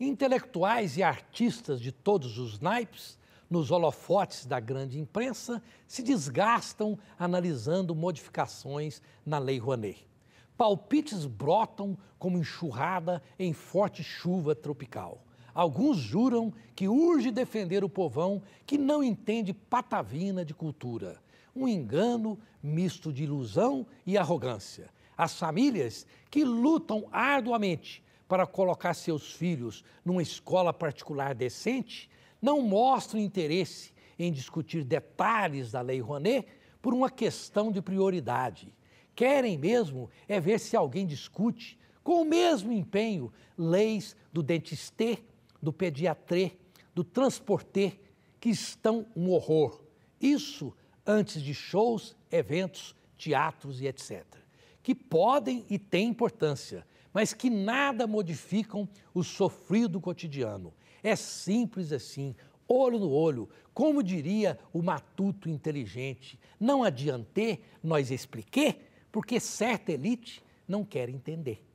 Intelectuais e artistas de todos os naipes, nos holofotes da grande imprensa, se desgastam analisando modificações na Lei Rouanet. Palpites brotam como enxurrada em forte chuva tropical. Alguns juram que urge defender o povão que não entende patavina de cultura. Um engano misto de ilusão e arrogância. As famílias que lutam arduamente para colocar seus filhos numa escola particular decente, não mostram interesse em discutir detalhes da Lei Rouanet por uma questão de prioridade. Querem mesmo é ver se alguém discute, com o mesmo empenho, leis do dentistê, do pediatrê, do transportê, que estão um horror. Isso antes de shows, eventos, teatros e etc. Que podem e têm importância, mas que nada modificam o sofrido cotidiano. É simples assim, olho no olho, como diria o matuto inteligente. Não adiantê nós expliquer, porque certa elite não quer entender.